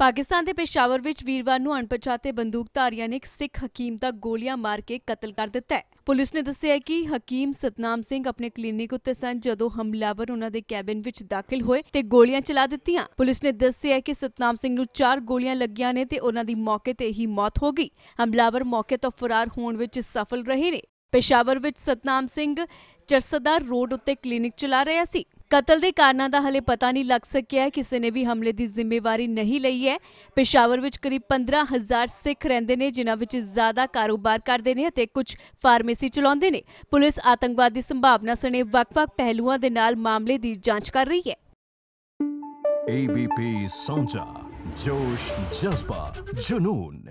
ਪਾਕਿਸਤਾਨ ਦੇ ਪੇਸ਼ਾਵਰ ਵਿੱਚ ਵੀਰਵਾਰ ਨੂੰ ਅਣਪਛਾਤੇ ਬੰਦੂਕਧਾਰੀਆਂ ਨੇ ਇੱਕ ਸਿੱਖ ਹਕੀਮ ਦਾ ਗੋਲੀਆਂ ਮਾਰ ਕੇ ਕਤਲ ਕਰ ਦਿੱਤਾ ਹੈ ਪੁਲਿਸ ਨੇ ਦੱਸਿਆ ਕਿ ਹਕੀਮ ਸਤਨਾਮ ਸਿੰਘ ਆਪਣੇ ਕਲੀਨਿਕ ਉੱਤੇ ਸਨ ਜਦੋਂ ਹਮਲਾਵਰ ਉਹਨਾਂ ਦੇ ਕੈਬਨ ਵਿੱਚ ਦਾਖਲ ਹੋਏ ਤੇ ਗੋਲੀਆਂ ਚਲਾ ਦਿੱਤੀਆਂ ਪੁਲਿਸ ਨੇ ਦੱਸਿਆ ਕਿ ਸਤਨਾਮ ਸਿੰਘ ਨੂੰ ਚਾਰ ਗੋਲੀਆਂ ਲੱਗੀਆਂ ਨੇ ਤੇ ਉਹਨਾਂ ਦੀ ਮੌਕੇ ਤੇ ਹੀ ਮੌਤ ਹੋ ਗਈ ਹਮਲਾਵਰ ਮੌਕੇ ਤੋਂ ਫਰਾਰ ਹੋਣ ਵਿੱਚ ਸਫਲ ਰਹੇ ਨੇ ਪੇਸ਼ਾਵਰ ਵਿੱਚ ਸਤਨਾਮ ਸਿੰਘ ਚਰਸਦਾ ਰੋਡ ਉੱਤੇ ਕਲੀਨਿਕ ਚਲਾ ਰਿਹਾ ਸੀ ਕਤਲ ਦੇ ਕਾਰਨਾਂ ਦਾ ਹਲੇ ਪਤਾ ਨਹੀਂ ਲੱਗ ਸਕਿਆ ਹੈ ਕਿਸੇ ਨੇ ਵੀ ਹਮਲੇ ਦੀ ਜ਼ਿੰਮੇਵਾਰੀ ਨਹੀਂ ਲਈ ਹੈ ਪਿਸ਼ਾਵਰ ਵਿੱਚ ਕਰੀਬ 15000 ਸਿੱਖ ਰਹਿੰਦੇ ਨੇ ਜਿਨ੍ਹਾਂ ਵਿੱਚ ਜ਼ਿਆਦਾ ਕਾਰੋਬਾਰ ਕਰਦੇ ਨੇ ਅਤੇ ਕੁਝ ਫਾਰਮੇਸੀ ਚਲਾਉਂਦੇ ਨੇ ਪੁਲਿਸ ਆਤੰਕਵਾਦ ਦੀ ਸੰਭਾਵਨਾ ਸਣੇ ਵੱਖ-ਵੱਖ ਪਹਿਲੂਆਂ ਦੇ ਨਾਲ ਮਾਮਲੇ ਦੀ ਜਾਂਚ ਕਰ ਰਹੀ ਹੈ ABP ਸੌਂਚਾ ਜੋਸ਼ ਜਜ਼ਬਾ ਜਨੂਨ